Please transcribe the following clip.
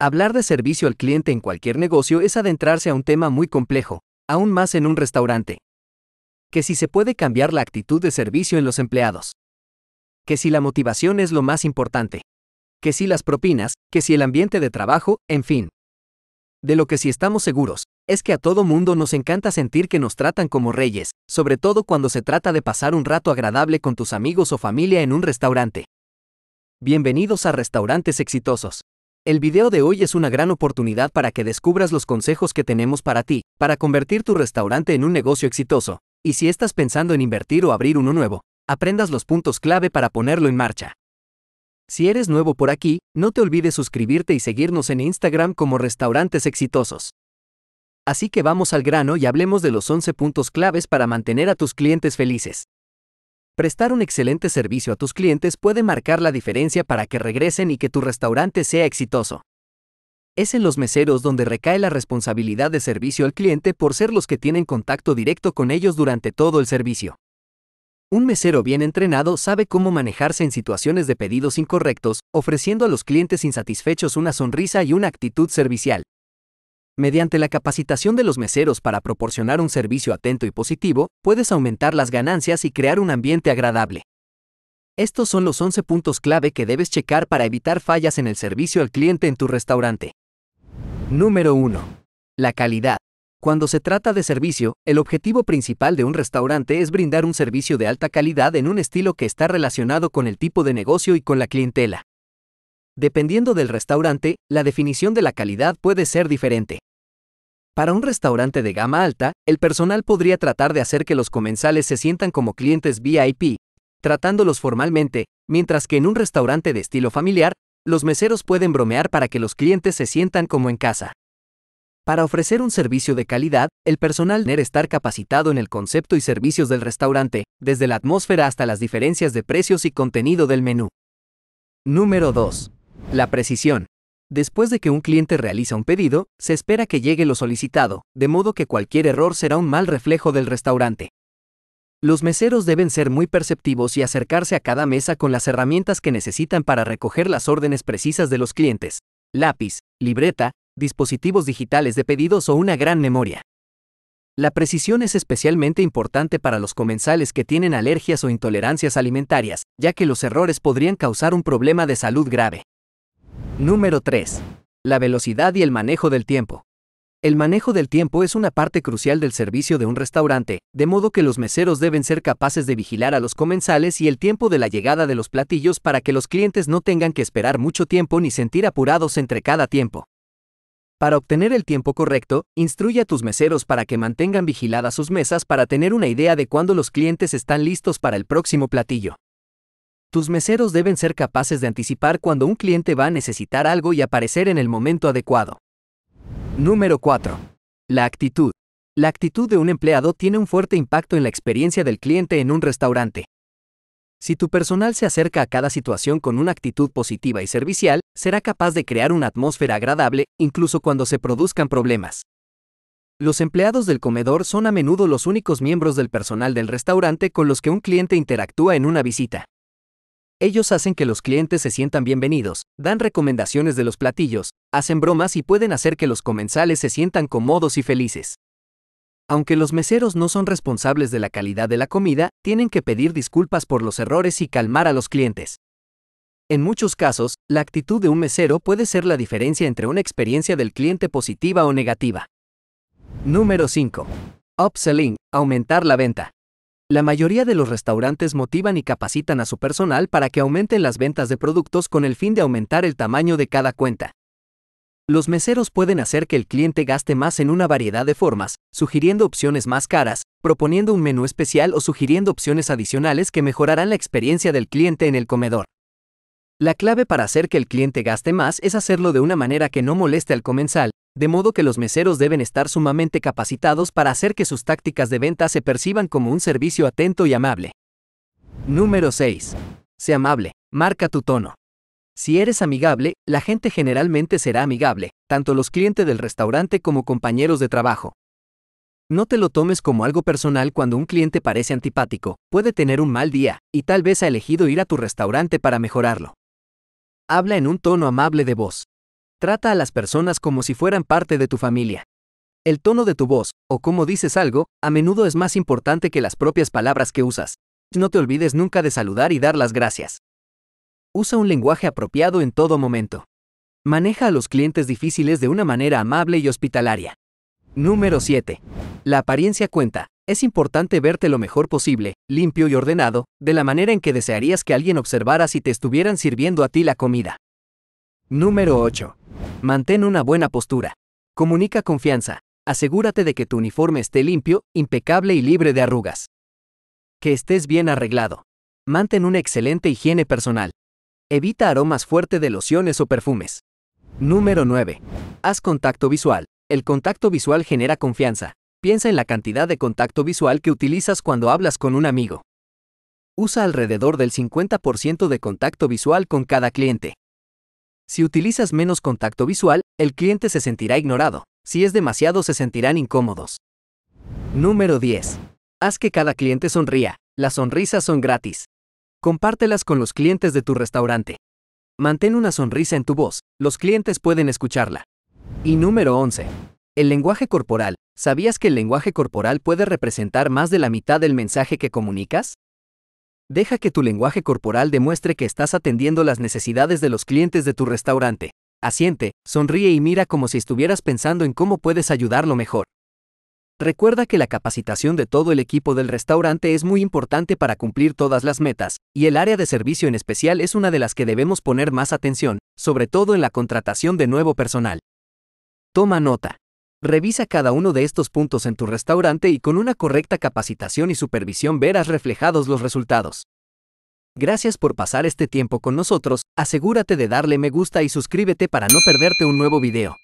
Hablar de servicio al cliente en cualquier negocio es adentrarse a un tema muy complejo, aún más en un restaurante. Que si se puede cambiar la actitud de servicio en los empleados. Que si la motivación es lo más importante. Que si las propinas, que si el ambiente de trabajo, en fin. De lo que sí estamos seguros, es que a todo mundo nos encanta sentir que nos tratan como reyes, sobre todo cuando se trata de pasar un rato agradable con tus amigos o familia en un restaurante. Bienvenidos a Restaurantes Exitosos. El video de hoy es una gran oportunidad para que descubras los consejos que tenemos para ti, para convertir tu restaurante en un negocio exitoso, y si estás pensando en invertir o abrir uno nuevo, aprendas los puntos clave para ponerlo en marcha. Si eres nuevo por aquí, no te olvides suscribirte y seguirnos en Instagram como Restaurantes Exitosos. Así que vamos al grano y hablemos de los 11 puntos claves para mantener a tus clientes felices. Prestar un excelente servicio a tus clientes puede marcar la diferencia para que regresen y que tu restaurante sea exitoso. Es en los meseros donde recae la responsabilidad de servicio al cliente por ser los que tienen contacto directo con ellos durante todo el servicio. Un mesero bien entrenado sabe cómo manejarse en situaciones de pedidos incorrectos, ofreciendo a los clientes insatisfechos una sonrisa y una actitud servicial. Mediante la capacitación de los meseros para proporcionar un servicio atento y positivo, puedes aumentar las ganancias y crear un ambiente agradable. Estos son los 11 puntos clave que debes checar para evitar fallas en el servicio al cliente en tu restaurante. Número 1. La calidad. Cuando se trata de servicio, el objetivo principal de un restaurante es brindar un servicio de alta calidad en un estilo que está relacionado con el tipo de negocio y con la clientela. Dependiendo del restaurante, la definición de la calidad puede ser diferente. Para un restaurante de gama alta, el personal podría tratar de hacer que los comensales se sientan como clientes VIP, tratándolos formalmente, mientras que en un restaurante de estilo familiar, los meseros pueden bromear para que los clientes se sientan como en casa. Para ofrecer un servicio de calidad, el personal debe estar capacitado en el concepto y servicios del restaurante, desde la atmósfera hasta las diferencias de precios y contenido del menú. Número 2. La precisión. Después de que un cliente realiza un pedido, se espera que llegue lo solicitado, de modo que cualquier error será un mal reflejo del restaurante. Los meseros deben ser muy perceptivos y acercarse a cada mesa con las herramientas que necesitan para recoger las órdenes precisas de los clientes. Lápiz, libreta, dispositivos digitales de pedidos o una gran memoria. La precisión es especialmente importante para los comensales que tienen alergias o intolerancias alimentarias, ya que los errores podrían causar un problema de salud grave. Número 3. La velocidad y el manejo del tiempo. El manejo del tiempo es una parte crucial del servicio de un restaurante, de modo que los meseros deben ser capaces de vigilar a los comensales y el tiempo de la llegada de los platillos para que los clientes no tengan que esperar mucho tiempo ni sentir apurados entre cada tiempo. Para obtener el tiempo correcto, instruye a tus meseros para que mantengan vigiladas sus mesas para tener una idea de cuándo los clientes están listos para el próximo platillo. Tus meseros deben ser capaces de anticipar cuando un cliente va a necesitar algo y aparecer en el momento adecuado. Número 4. La actitud. La actitud de un empleado tiene un fuerte impacto en la experiencia del cliente en un restaurante. Si tu personal se acerca a cada situación con una actitud positiva y servicial, será capaz de crear una atmósfera agradable, incluso cuando se produzcan problemas. Los empleados del comedor son a menudo los únicos miembros del personal del restaurante con los que un cliente interactúa en una visita. Ellos hacen que los clientes se sientan bienvenidos, dan recomendaciones de los platillos, hacen bromas y pueden hacer que los comensales se sientan cómodos y felices. Aunque los meseros no son responsables de la calidad de la comida, tienen que pedir disculpas por los errores y calmar a los clientes. En muchos casos, la actitud de un mesero puede ser la diferencia entre una experiencia del cliente positiva o negativa. Número 5. Upselling, aumentar la venta. La mayoría de los restaurantes motivan y capacitan a su personal para que aumenten las ventas de productos con el fin de aumentar el tamaño de cada cuenta. Los meseros pueden hacer que el cliente gaste más en una variedad de formas, sugiriendo opciones más caras, proponiendo un menú especial o sugiriendo opciones adicionales que mejorarán la experiencia del cliente en el comedor. La clave para hacer que el cliente gaste más es hacerlo de una manera que no moleste al comensal, de modo que los meseros deben estar sumamente capacitados para hacer que sus tácticas de venta se perciban como un servicio atento y amable. Número 6. Sé amable, marca tu tono. Si eres amigable, la gente generalmente será amigable, tanto los clientes del restaurante como compañeros de trabajo. No te lo tomes como algo personal cuando un cliente parece antipático, puede tener un mal día, y tal vez ha elegido ir a tu restaurante para mejorarlo. Habla en un tono amable de voz. Trata a las personas como si fueran parte de tu familia. El tono de tu voz, o cómo dices algo, a menudo es más importante que las propias palabras que usas. No te olvides nunca de saludar y dar las gracias. Usa un lenguaje apropiado en todo momento. Maneja a los clientes difíciles de una manera amable y hospitalaria. Número 7. La apariencia cuenta. Es importante verte lo mejor posible, limpio y ordenado, de la manera en que desearías que alguien observara si te estuvieran sirviendo a ti la comida. Número 8. Mantén una buena postura. Comunica confianza. Asegúrate de que tu uniforme esté limpio, impecable y libre de arrugas. Que estés bien arreglado. Mantén una excelente higiene personal. Evita aromas fuertes de lociones o perfumes. Número 9. Haz contacto visual. El contacto visual genera confianza. Piensa en la cantidad de contacto visual que utilizas cuando hablas con un amigo. Usa alrededor del 50% de contacto visual con cada cliente. Si utilizas menos contacto visual, el cliente se sentirá ignorado. Si es demasiado, se sentirán incómodos. Número 10. Haz que cada cliente sonría. Las sonrisas son gratis. Compártelas con los clientes de tu restaurante. Mantén una sonrisa en tu voz. Los clientes pueden escucharla. Y número 11. El lenguaje corporal. ¿Sabías que el lenguaje corporal puede representar más de la mitad del mensaje que comunicas? Deja que tu lenguaje corporal demuestre que estás atendiendo las necesidades de los clientes de tu restaurante. Asiente, sonríe y mira como si estuvieras pensando en cómo puedes ayudarlo mejor. Recuerda que la capacitación de todo el equipo del restaurante es muy importante para cumplir todas las metas, y el área de servicio en especial es una de las que debemos poner más atención, sobre todo en la contratación de nuevo personal. Toma nota. Revisa cada uno de estos puntos en tu restaurante y con una correcta capacitación y supervisión verás reflejados los resultados. Gracias por pasar este tiempo con nosotros, asegúrate de darle me gusta y suscríbete para no perderte un nuevo video.